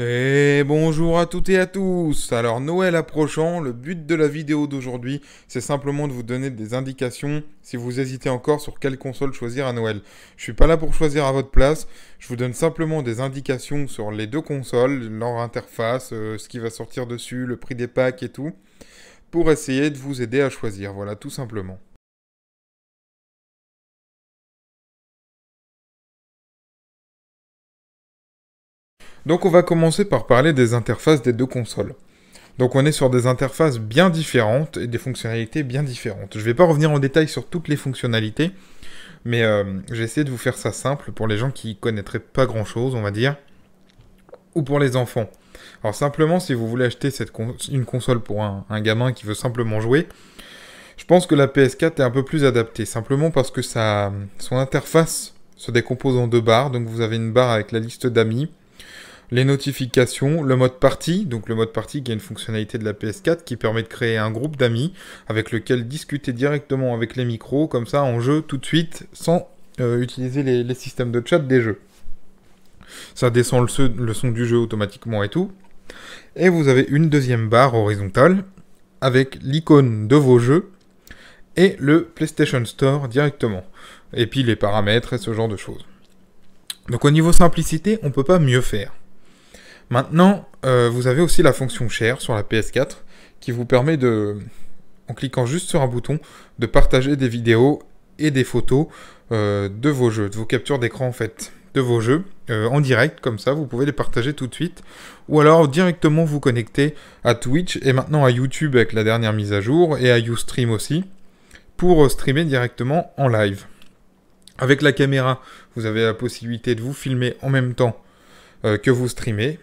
Et bonjour à toutes et à tous Alors Noël approchant, le but de la vidéo d'aujourd'hui, c'est simplement de vous donner des indications si vous hésitez encore sur quelle console choisir à Noël. Je suis pas là pour choisir à votre place, je vous donne simplement des indications sur les deux consoles, leur interface, euh, ce qui va sortir dessus, le prix des packs et tout pour essayer de vous aider à choisir. Voilà, tout simplement. Donc on va commencer par parler des interfaces des deux consoles. Donc on est sur des interfaces bien différentes et des fonctionnalités bien différentes. Je ne vais pas revenir en détail sur toutes les fonctionnalités, mais euh, j'ai essayé de vous faire ça simple pour les gens qui connaîtraient pas grand chose, on va dire, ou pour les enfants. Alors simplement, si vous voulez acheter une console pour un, gamin qui veut simplement jouer, je pense que la PS4 est un peu plus adaptée, simplement parce que son interface se décompose en deux barres. Donc vous avez une barre avec la liste d'amis, les notifications, le mode partie, donc le mode partie qui est une fonctionnalité de la PS4 qui permet de créer un groupe d'amis avec lequel discuter directement avec les micros, comme ça en jeu tout de suite, sans euh, utiliser les, systèmes de chat des jeux. Ça descend le son du jeu automatiquement et tout. Et vous avez une deuxième barre horizontale avec l'icône de vos jeux et le PlayStation Store directement. Et puis les paramètres et ce genre de choses. Donc au niveau simplicité, on ne peut pas mieux faire. Maintenant, euh, vous avez aussi la fonction Share sur la PS4 qui vous permet de, en cliquant juste sur un bouton, de partager des vidéos et des photos euh, de vos jeux, de vos captures d'écran en fait vos jeux euh, en direct, comme ça vous pouvez les partager tout de suite, ou alors directement vous connecter à Twitch et maintenant à YouTube avec la dernière mise à jour et à stream aussi pour euh, streamer directement en live. Avec la caméra, vous avez la possibilité de vous filmer en même temps euh, que vous streamez.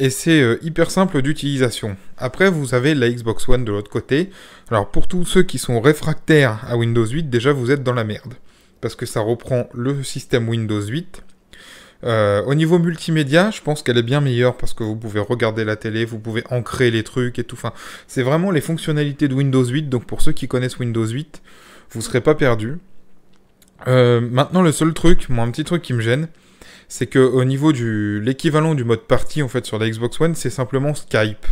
Et c'est hyper simple d'utilisation. Après, vous avez la Xbox One de l'autre côté. Alors pour tous ceux qui sont réfractaires à Windows 8, déjà vous êtes dans la merde parce que ça reprend le système Windows 8. Euh, au niveau multimédia, je pense qu'elle est bien meilleure parce que vous pouvez regarder la télé, vous pouvez ancrer les trucs et tout. Enfin, c'est vraiment les fonctionnalités de Windows 8. Donc pour ceux qui connaissent Windows 8, vous ne serez pas perdus. Euh, maintenant, le seul truc, moi, un petit truc qui me gêne, c'est que niveau du l'équivalent du mode partie en fait sur la Xbox One, c'est simplement Skype.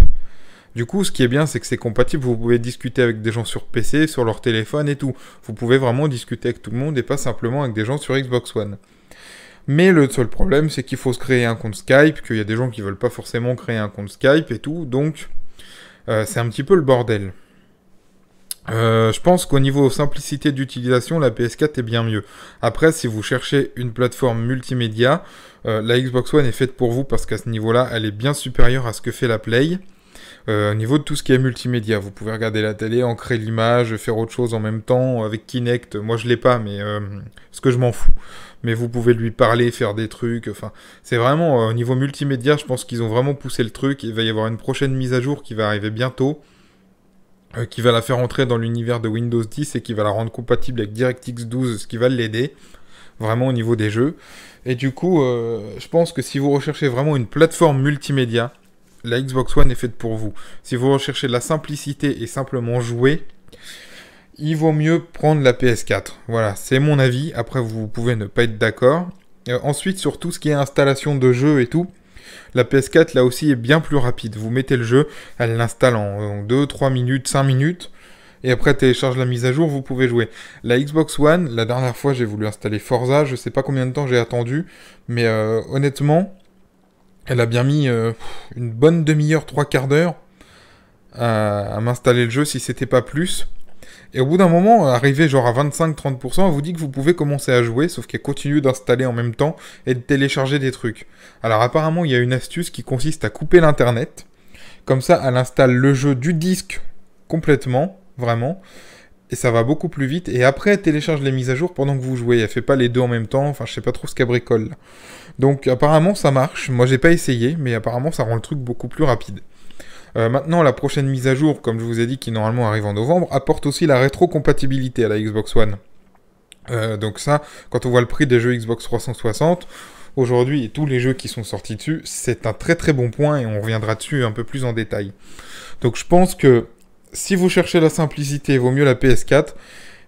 Du coup, ce qui est bien, c'est que c'est compatible. Vous pouvez discuter avec des gens sur PC, sur leur téléphone et tout. Vous pouvez vraiment discuter avec tout le monde et pas simplement avec des gens sur Xbox One. Mais le seul problème, c'est qu'il faut se créer un compte Skype, qu'il y a des gens qui veulent pas forcément créer un compte Skype et tout. Donc, euh, c'est un petit peu le bordel. Euh, je pense qu'au niveau simplicité d'utilisation, la PS4 est bien mieux. Après, si vous cherchez une plateforme multimédia, euh, la Xbox One est faite pour vous parce qu'à ce niveau-là, elle est bien supérieure à ce que fait la Play. Euh, au niveau de tout ce qui est multimédia, vous pouvez regarder la télé, ancrer l'image, faire autre chose en même temps avec Kinect. Moi, je l'ai pas, mais euh, ce que je m'en fous mais vous pouvez lui parler, faire des trucs. Enfin, c'est vraiment euh, au niveau multimédia, je pense qu'ils ont vraiment poussé le truc. Il va y avoir une prochaine mise à jour qui va arriver bientôt, qui va la faire entrer dans l'univers de Windows 10 et qui va la rendre compatible avec DirectX 12, ce qui va l'aider vraiment au niveau des jeux. Et du coup, je pense que si vous recherchez vraiment une plateforme multimédia, la Xbox One est faite pour vous. Si vous recherchez de la simplicité et simplement jouer, il vaut mieux prendre la PS4. Voilà, c'est mon avis. Après, vous pouvez ne pas être d'accord. Euh, ensuite, sur tout ce qui est installation de jeu et tout, la PS4 là aussi est bien plus rapide. Vous mettez le jeu, elle l'installe en 2, 3 minutes, 5 minutes. Et après, télécharge la mise à jour, vous pouvez jouer. La Xbox One, la dernière fois, j'ai voulu installer Forza. Je sais pas combien de temps j'ai attendu. Mais euh, honnêtement, elle a bien mis euh, une bonne demi-heure, trois quarts d'heure à, à m'installer le jeu si c'était pas plus. Et au bout d'un moment, arrivé genre à 25-30%, elle vous dit que vous pouvez commencer à jouer, sauf qu'elle continue d'installer en même temps et de télécharger des trucs. Alors apparemment, il y a une astuce qui consiste à couper l'internet. Comme ça, elle installe le jeu du disque complètement, vraiment et ça va beaucoup plus vite. Et après, elle télécharge les mises à jour pendant que vous jouez. Elle fait pas les deux en même temps. Enfin, je sais pas trop ce qu'elle bricole. Donc, apparemment, ça marche. Moi, j'ai pas essayé, mais apparemment, ça rend le truc beaucoup plus rapide. Euh, maintenant, la prochaine mise à jour, comme je vous ai dit, qui normalement arrive en novembre, apporte aussi la rétrocompatibilité à la Xbox One. Euh, donc ça, quand on voit le prix des jeux Xbox 360, aujourd'hui et tous les jeux qui sont sortis dessus, c'est un très très bon point et on reviendra dessus un peu plus en détail. Donc je pense que si vous cherchez la simplicité, vaut mieux la PS4.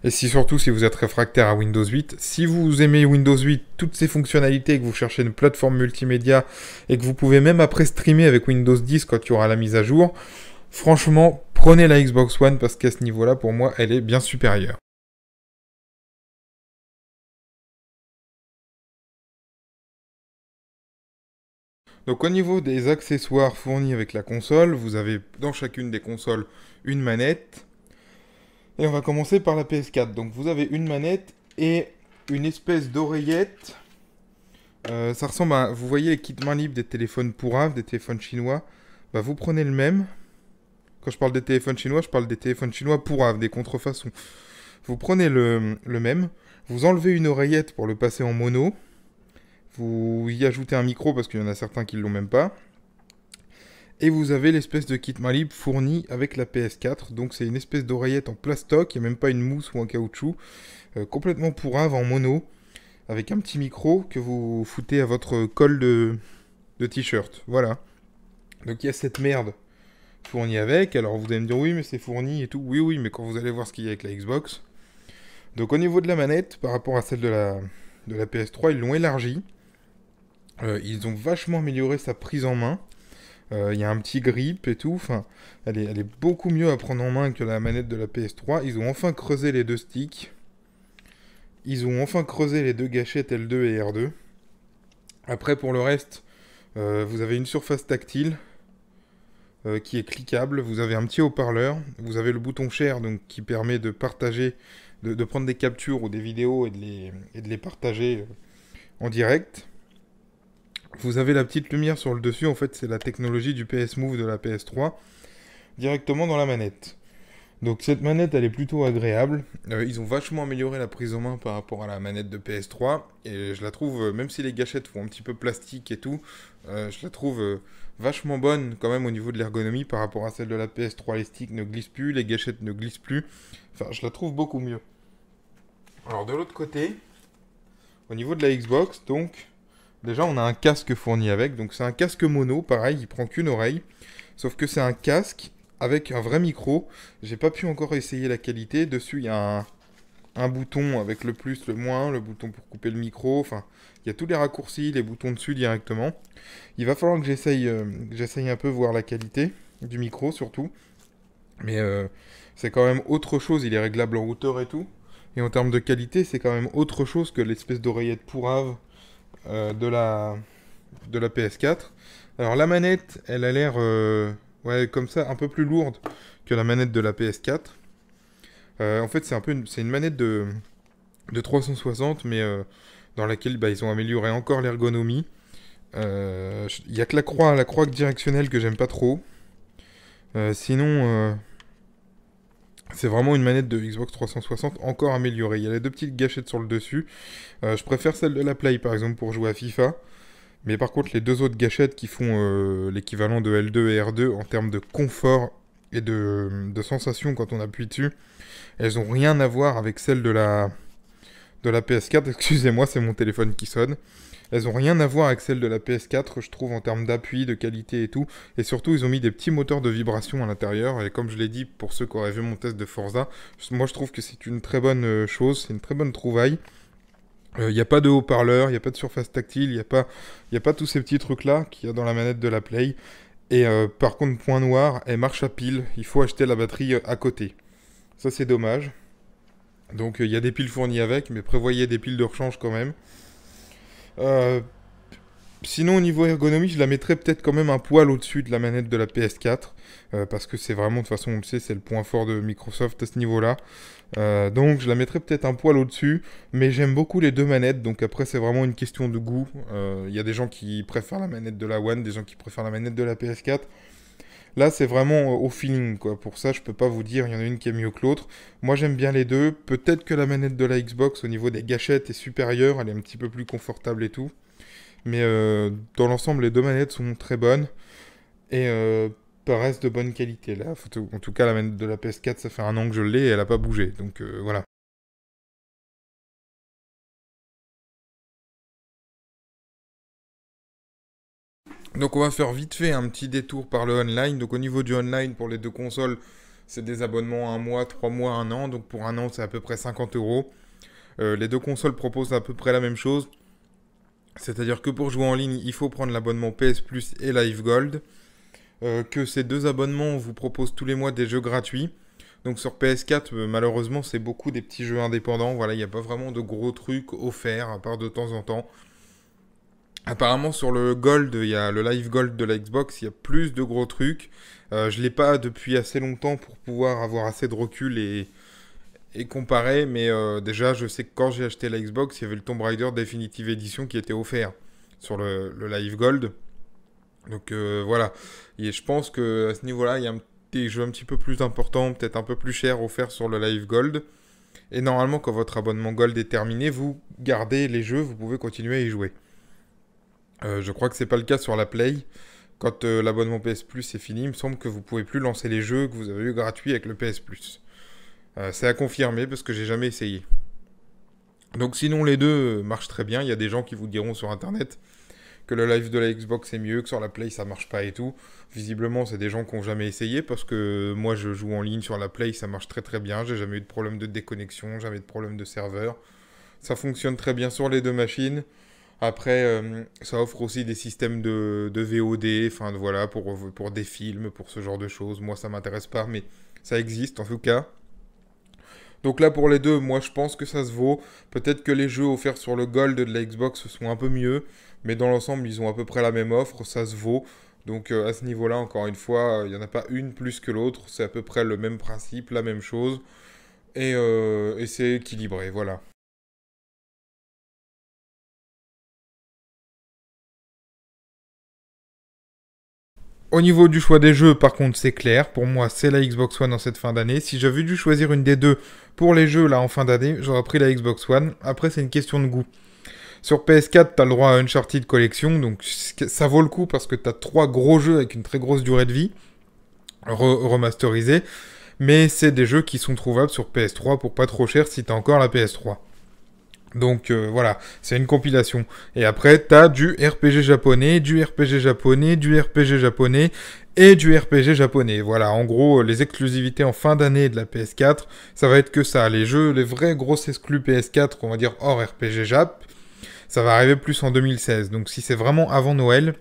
Et si surtout si vous êtes réfractaire à Windows 8, si vous aimez Windows 8, toutes ses fonctionnalités, que vous cherchez une plateforme multimédia, et que vous pouvez même après streamer avec Windows 10 quand il y aura la mise à jour, franchement, prenez la Xbox One parce qu'à ce niveau-là, pour moi, elle est bien supérieure. Donc au niveau des accessoires fournis avec la console, vous avez dans chacune des consoles une manette. Et on va commencer par la PS4. Donc vous avez une manette et une espèce d'oreillette. Euh, ça ressemble à... Vous voyez les kits main libre des téléphones pouraves, des téléphones chinois. Bah, vous prenez le même. Quand je parle des téléphones chinois, je parle des téléphones chinois pouraves, des contrefaçons. Vous prenez le, le même. Vous enlevez une oreillette pour le passer en mono. Vous y ajoutez un micro parce qu'il y en a certains qui ne l'ont même pas. Et vous avez l'espèce de kit malib fourni avec la PS4. Donc c'est une espèce d'oreillette en plastoc, il n'y a même pas une mousse ou un caoutchouc. Euh, complètement pourrave en mono. Avec un petit micro que vous foutez à votre col de, de t-shirt. Voilà. Donc il y a cette merde fournie avec. Alors vous allez me dire oui mais c'est fourni et tout. Oui oui mais quand vous allez voir ce qu'il y a avec la Xbox. Donc au niveau de la manette, par rapport à celle de la, de la PS3, ils l'ont élargie. Euh, ils ont vachement amélioré sa prise en main. Euh, il y a un petit grip et tout. elle est, beaucoup mieux à prendre en main que la manette de la PS3. Ils ont enfin creusé les deux sticks. Ils ont enfin creusé les deux gâchettes L2 et R2. Après, pour le reste, euh, vous avez une surface tactile euh, qui est cliquable. Vous avez un petit haut-parleur. Vous avez le bouton share qui permet de partager, de, prendre des captures ou des vidéos et et de les partager en direct vous avez la petite lumière sur le dessus, en fait c'est la technologie du PS Move de la PS3 directement dans la manette. Donc cette manette elle est plutôt agréable, euh, ils ont vachement amélioré la prise en main par rapport à la manette de PS3 et je la trouve, euh, même si les gâchettes font un petit peu plastique et tout, euh, je la trouve vachement bonne quand même au niveau de l'ergonomie par rapport à celle de la PS3, les sticks ne glissent plus, les gâchettes ne glissent plus, enfin je la trouve beaucoup mieux. Alors de l'autre côté, au niveau de la Xbox donc, Déjà, on a un casque fourni avec. Donc, c'est un casque mono. Pareil, il prend qu'une oreille. Sauf que c'est un casque avec un vrai micro. J'ai pas pu encore essayer la qualité. Dessus, il y a un, bouton avec le plus, le moins, le bouton pour couper le micro, enfin, il y a tous les raccourcis, les boutons dessus directement. Il va falloir que j'essaye euh, un peu voir la qualité du micro surtout. Mais euh, c'est quand même autre chose, il est réglable en hauteur et tout. Et en termes de qualité, c'est quand même autre chose que l'espèce d'oreillette pourrave euh, de, la, de la PS4. Alors la manette, elle a l'air euh, ouais, comme ça, un peu plus lourde que la manette de la PS4. Euh, en fait, c'est un peu une, une manette de, de 360, mais dans laquelle bah, ils ont amélioré encore l'ergonomie. Il n'y a que la croix, la croix directionnelle que j'aime pas trop. sinon, c'est vraiment une manette de Xbox 360 encore améliorée. Il y a les deux petites gâchettes sur le dessus. Euh, je préfère celle de la Play par exemple pour jouer à FIFA. Mais par contre, les deux autres gâchettes qui font euh, l'équivalent de L2 et R2 en termes de confort et de, sensation quand on appuie dessus, elles n'ont rien à voir avec celle de la, de la PS4. Excusez-moi, c'est mon téléphone qui sonne. Elles ont rien à voir avec celles de la PS4, je trouve, en termes d'appui, de qualité et tout. Et surtout, ils ont mis des petits moteurs de vibration à l'intérieur. Et comme je l'ai dit, pour ceux qui auraient vu mon test de Forza, moi je trouve que c'est une très bonne euh, chose, c'est une très bonne trouvaille. Il euh, n'y a pas de haut-parleur, il n'y a pas de surface tactile, il n'y a, pas, a pas tous ces petits trucs-là qu'il y a dans la manette de la Play. Et euh, par contre, point noir, elle marche à pile, il faut acheter la batterie à côté. Ça c'est dommage. Donc il y a des piles fournies avec, mais prévoyez des piles de rechange quand même. Euh, sinon, au niveau ergonomie, je la mettrais peut-être quand même un poil au-dessus de la manette de la PS4. Euh, parce que c'est vraiment, de toute façon, on le sait, c'est le point fort de Microsoft à ce niveau-là. Euh, donc, je la mettrais peut-être un poil au-dessus. Mais j'aime beaucoup les deux manettes. Donc, après, c'est vraiment une question de goût. Il y a des gens qui préfèrent la manette de la One, des gens qui préfèrent la manette de la PS4. Là, c'est vraiment au feeling, quoi. Pour ça, je peux pas vous dire, il y en a une qui est mieux que l'autre. Moi, j'aime bien les deux. Peut-être que la manette de la Xbox, au niveau des gâchettes, est supérieure. Elle est un petit peu plus confortable et tout. Mais euh, dans l'ensemble, les deux manettes sont très bonnes. Et euh, paraissent de bonne qualité. Là, en tout cas, la manette de la PS4, ça fait un an que je l'ai et elle a pas bougé. Donc euh, voilà. Donc on va faire vite fait un petit détour par le online. Donc au niveau du online pour les deux consoles, c'est des abonnements un mois, trois mois, un an. Donc pour un an, c'est à peu près 50 euros. Euh, les deux consoles proposent à peu près la même chose. C'est-à-dire que pour jouer en ligne, il faut prendre l'abonnement PS Plus et Live Gold. Euh, que ces deux abonnements vous proposent tous les mois des jeux gratuits. Donc sur PS4, euh, malheureusement, c'est beaucoup des petits jeux indépendants. Voilà, il n'y a pas vraiment de gros trucs offerts, à part de temps en temps. Apparemment sur le Gold, il y a le live Gold de la Xbox, il y a plus de gros trucs. Je euh, je l'ai pas depuis assez longtemps pour pouvoir avoir assez de recul et, comparer, mais euh, déjà je sais que quand j'ai acheté la Xbox, il y avait le Tomb Raider Definitive Edition qui était offert sur le, live Gold. Donc euh, voilà, et je pense que à ce niveau-là, il y a des jeux un petit peu plus importants, peut-être un peu plus chers offerts sur le live Gold. Et normalement, quand votre abonnement Gold est terminé, vous gardez les jeux, vous pouvez continuer à y jouer. Euh, je crois que c'est pas le cas sur la Play. Quand euh, l'abonnement PS Plus est fini, il me semble que vous pouvez plus lancer les jeux que vous avez eu gratuits avec le PS Plus. Euh, c'est à confirmer parce que j'ai jamais essayé. Donc sinon les deux marchent très bien. Il y a des gens qui vous diront sur internet que le live de la Xbox est mieux, que sur la Play ça marche pas et tout. Visiblement c'est des gens qui n'ont jamais essayé parce que moi je joue en ligne sur la Play, ça marche très très bien. J'ai jamais eu de problème de déconnexion, jamais de problème de serveur. Ça fonctionne très bien sur les deux machines. Après, euh, ça offre aussi des systèmes de, VOD, enfin voilà, pour, des films, pour ce genre de choses. Moi, ça m'intéresse pas, mais ça existe en tout cas. Donc là, pour les deux, moi, je pense que ça se vaut. Peut-être que les jeux offerts sur le Gold de la Xbox sont un peu mieux, mais dans l'ensemble, ils ont à peu près la même offre, ça se vaut. Donc euh, à ce niveau-là, encore une fois, euh, il n'y en a pas une plus que l'autre, c'est à peu près le même principe, la même chose, et, et c'est équilibré, voilà. Au niveau du choix des jeux, par contre, c'est clair. Pour moi, c'est la Xbox One en cette fin d'année. Si j'avais dû choisir une des deux pour les jeux là en fin d'année, j'aurais pris la Xbox One. Après, c'est une question de goût. Sur PS4, t'as le droit à Uncharted Collection, donc ça vaut le coup parce que t'as trois gros jeux avec une très grosse durée de vie remasterisés. Mais c'est des jeux qui sont trouvables sur PS3 pour pas trop cher si as encore la PS3. Donc euh, voilà, c'est une compilation. Et après, as du RPG japonais, du RPG japonais, du RPG japonais et du RPG japonais. Voilà, en gros, euh, les exclusivités en fin d'année de la PS4, ça va être que ça. Les jeux, les vrais grosses exclus PS4, on va dire hors RPG Jap, ça va arriver plus en 2016. Donc si c'est vraiment avant Noël,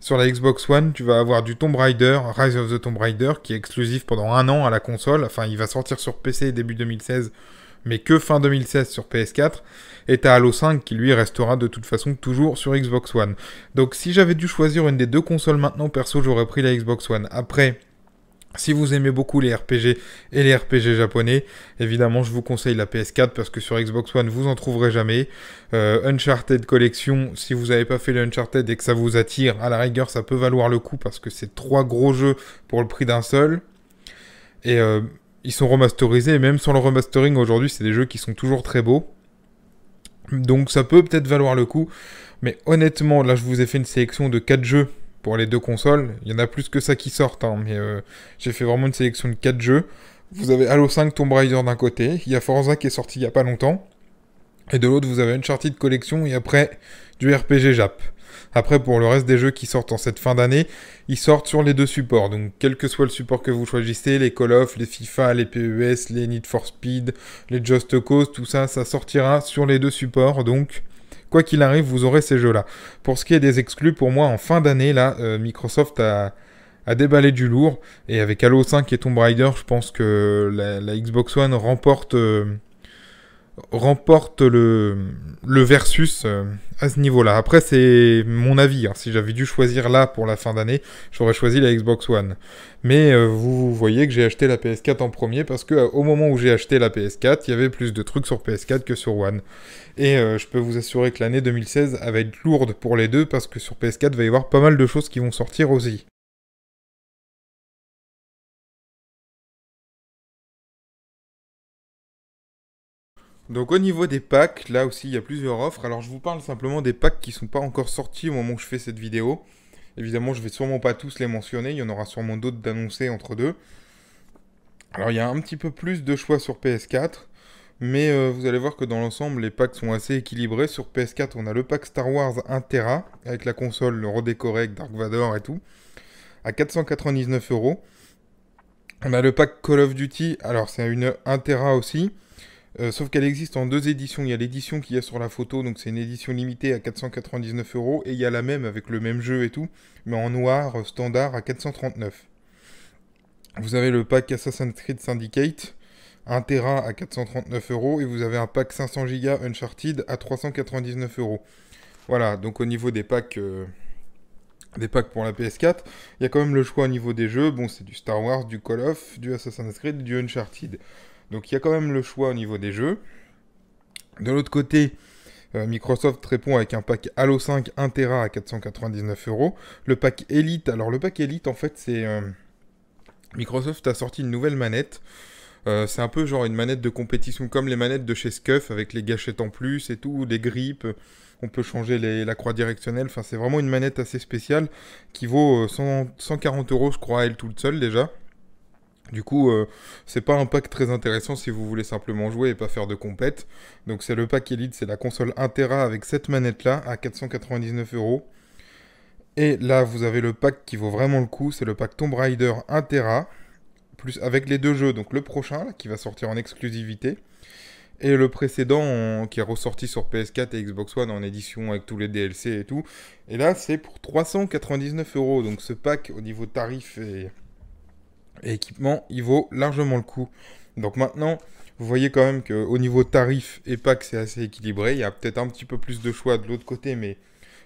sur la Xbox One, tu vas avoir du Tomb Raider, Rise of the Tomb Raider, qui est exclusif pendant un an à la console. Enfin, il va sortir sur PC début 2016 mais que fin 2016 sur PS4, et à Halo 5 qui lui restera de toute façon toujours sur Xbox One. Donc si j'avais dû choisir une des deux consoles maintenant, perso j'aurais pris la Xbox One. Après, si vous aimez beaucoup les RPG et les RPG japonais, évidemment je vous conseille la PS4 parce que sur Xbox One vous n'en trouverez jamais. Euh, Uncharted Collection, si vous n'avez pas fait le Uncharted et que ça vous attire, à la rigueur ça peut valoir le coup parce que c'est trois gros jeux pour le prix d'un seul. Et euh, ils sont remasterisés, et même sans le remastering aujourd'hui, c'est des jeux qui sont toujours très beaux. Donc ça peut peut-être valoir le coup, mais honnêtement, là je vous ai fait une sélection de 4 jeux pour les deux consoles. Il y en a plus que ça qui sortent, hein, mais euh, j'ai fait vraiment une sélection de 4 jeux. Vous avez Halo 5 Tomb Raider d'un côté, il y a Forza qui est sorti il n'y a pas longtemps. Et de l'autre, vous avez une charte de collection et après du RPG Jap. Après, pour le reste des jeux qui sortent en cette fin d'année, ils sortent sur les deux supports. Donc, quel que soit le support que vous choisissez, les Call of, les FIFA, les PES, les Need for Speed, les Just Cause, tout ça, ça sortira sur les deux supports. Donc, quoi qu'il arrive, vous aurez ces jeux-là. Pour ce qui est des exclus, pour moi, en fin d'année, là, euh, Microsoft a, déballé du lourd. Et avec Halo 5 et Tomb Raider, je pense que la, Xbox One remporte. Euh, remporte le, le versus euh, à ce niveau-là. Après, c'est mon avis. Hein. Si j'avais dû choisir là pour la fin d'année, j'aurais choisi la Xbox One. Mais euh, vous voyez que j'ai acheté la PS4 en premier parce que euh, au moment où j'ai acheté la PS4, il y avait plus de trucs sur PS4 que sur One. Et je peux vous assurer que l'année 2016 va être lourde pour les deux parce que sur PS4, il va y avoir pas mal de choses qui vont sortir aussi. Donc au niveau des packs, là aussi il y a plusieurs offres. Alors je vous parle simplement des packs qui ne sont pas encore sortis au moment où je fais cette vidéo. Évidemment, je ne vais sûrement pas tous les mentionner, il y en aura sûrement d'autres d'annoncer entre deux. Alors il y a un petit peu plus de choix sur PS4, mais euh, vous allez voir que dans l'ensemble les packs sont assez équilibrés. Sur PS4 on a le pack Star Wars 1 avec la console redécorée avec Dark Vador et tout, à 499 euros. On a le pack Call of Duty, alors c'est une 1 Tera aussi, euh, sauf qu'elle existe en deux éditions. Il y a l'édition qu'il y a sur la photo, donc c'est une édition limitée à 499 euros, et il y a la même avec le même jeu et tout, mais en noir euh, standard à 439. Vous avez le pack Assassin's Creed Syndicate, un terrain à 439 euros, et vous avez un pack 500 Go Uncharted à 399 euros. Voilà, donc au niveau des packs. Euh, des packs pour la PS4. Il y a quand même le choix au niveau des jeux. Bon, c'est du Star Wars, du Call of, du Assassin's Creed, du Uncharted. Donc il y a quand même le choix au niveau des jeux. De l'autre côté, euh, Microsoft répond avec un pack Halo 5 1 Tera à 499 euros. Le pack Elite, alors le pack Elite en fait c'est... Euh, Microsoft a sorti une nouvelle manette. Euh, c'est un peu genre une manette de compétition comme les manettes de chez Scuff avec les gâchettes en plus et tout, des grippes. On peut changer la croix directionnelle. Enfin, c'est vraiment une manette assez spéciale qui vaut 140 euros, je crois, à elle toute seule déjà. Du coup, euh, c'est pas un pack très intéressant si vous voulez simplement jouer et pas faire de compète. Donc c'est le pack Elite, c'est la console 1 Tera avec cette manette là à 499 euros. Et là, vous avez le pack qui vaut vraiment le coup, c'est le pack Tomb Raider 1 Tera plus avec les deux jeux, donc le prochain qui va sortir en exclusivité et le précédent qui est ressorti sur PS4 et Xbox One en édition avec tous les DLC et tout. Et là, c'est pour 399 euros. Donc ce pack au niveau tarif est et équipement, il vaut largement le coup. Donc maintenant, vous voyez quand même qu'au niveau tarif et pack, c'est assez équilibré. Il y a peut-être un petit peu plus de choix de l'autre côté, mais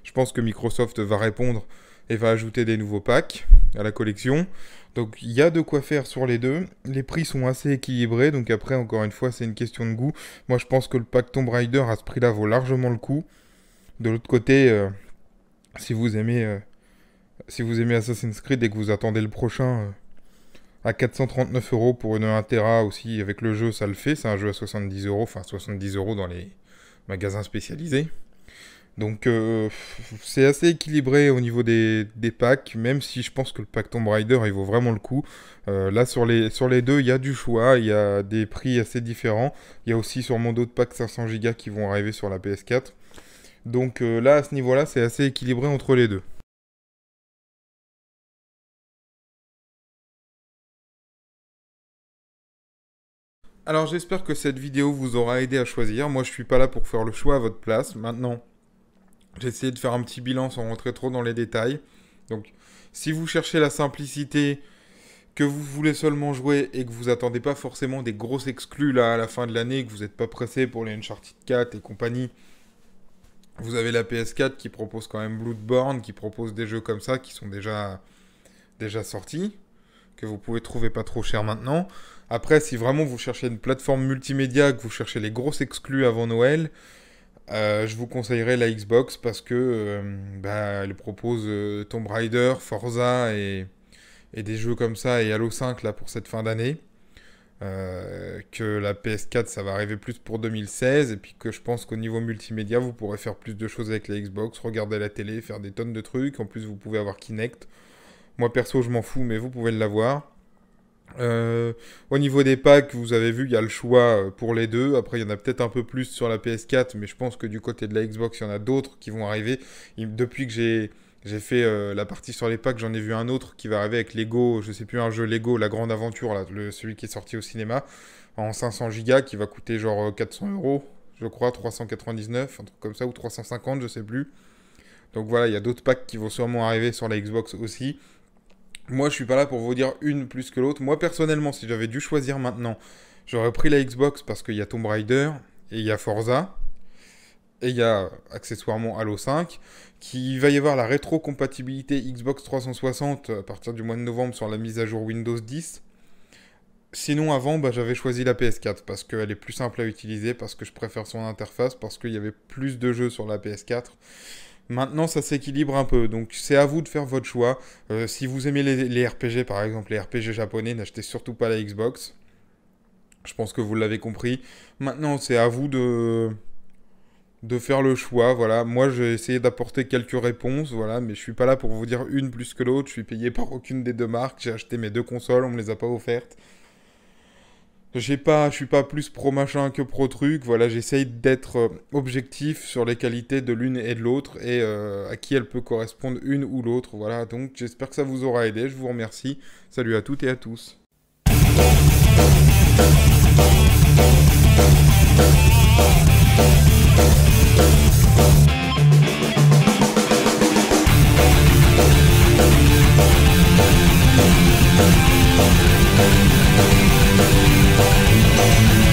je pense que Microsoft va répondre et va ajouter des nouveaux packs à la collection. Donc il y a de quoi faire sur les deux. Les prix sont assez équilibrés, donc après, encore une fois, c'est une question de goût. Moi, je pense que le pack Tomb Raider à ce prix-là vaut largement le coup. De l'autre côté, euh, si vous aimez. Euh, si vous aimez Assassin's Creed et que vous attendez le prochain, euh, à 439 euros pour une 1 Tera aussi avec le jeu, ça le fait. C'est un jeu à 70 euros, enfin 70 euros dans les magasins spécialisés. Donc euh, c'est assez équilibré au niveau des, packs, même si je pense que le pack Tomb Raider il vaut vraiment le coup. Euh, là sur les, sur les deux, il y a du choix, il y a des prix assez différents. Il y a aussi dos de packs 500 Go qui vont arriver sur la PS4. Donc euh, là à ce niveau-là, c'est assez équilibré entre les deux. Alors j'espère que cette vidéo vous aura aidé à choisir. Moi je suis pas là pour faire le choix à votre place. Maintenant, j'ai essayé de faire un petit bilan sans rentrer trop dans les détails. Donc si vous cherchez la simplicité, que vous voulez seulement jouer et que vous attendez pas forcément des grosses exclus là à la fin de l'année, que vous n'êtes pas pressé pour les Uncharted 4 et compagnie, vous avez la PS4 qui propose quand même Bloodborne, qui propose des jeux comme ça qui sont déjà, déjà sortis que vous pouvez trouver pas trop cher maintenant. Après, si vraiment vous cherchez une plateforme multimédia, que vous cherchez les grosses exclus avant Noël, euh, je vous conseillerais la Xbox parce que euh, bah, elle propose euh, Tomb Raider, Forza et, des jeux comme ça et Halo 5 là pour cette fin d'année. que la PS4 ça va arriver plus pour 2016 et puis que je pense qu'au niveau multimédia vous pourrez faire plus de choses avec la Xbox, regarder la télé, faire des tonnes de trucs. En plus vous pouvez avoir Kinect. Moi perso, je m'en fous, mais vous pouvez l'avoir. Euh, au niveau des packs, vous avez vu, il y a le choix euh, pour les deux. Après, il y en a peut-être un peu plus sur la PS4, mais je pense que du côté de la Xbox, il y en a d'autres qui vont arriver. depuis que j'ai, j'ai fait euh, la partie sur les packs, j'en ai vu un autre qui va arriver avec Lego, je sais plus, un jeu Lego, La Grande Aventure, là, le, celui qui est sorti au cinéma, en 500 gigas, qui va coûter genre 400 euros, je crois, 399, un truc comme ça, ou 350, je sais plus. Donc voilà, il y a d'autres packs qui vont sûrement arriver sur la Xbox aussi. Moi, je suis pas là pour vous dire une plus que l'autre. Moi, personnellement, si j'avais dû choisir maintenant, j'aurais pris la Xbox parce qu'il y a Tomb Raider et il y a Forza. Et il y a accessoirement Halo 5, qui va y avoir la rétro-compatibilité Xbox 360 à partir du mois de novembre sur la mise à jour Windows 10. Sinon, avant, bah, j'avais choisi la PS4 parce qu'elle est plus simple à utiliser, parce que je préfère son interface, parce qu'il y avait plus de jeux sur la PS4 Maintenant, ça s'équilibre un peu, donc c'est à vous de faire votre choix. Euh, si vous aimez les, RPG, par exemple, les RPG japonais, n'achetez surtout pas la Xbox. Je pense que vous l'avez compris. Maintenant, c'est à vous de de faire le choix, voilà. Moi, j'ai essayé d'apporter quelques réponses, voilà, mais je suis pas là pour vous dire une plus que l'autre. Je suis payé par aucune des deux marques. J'ai acheté mes deux consoles, on me les a pas offertes. Je ne je suis pas plus pro machin que pro truc. Voilà, j'essaye d'être euh, objectif sur les qualités de l'une et de l'autre et euh, à qui elle peut correspondre une ou l'autre. Voilà, donc j'espère que ça vous aura aidé. Je vous remercie. Salut à toutes et à tous. Thank you.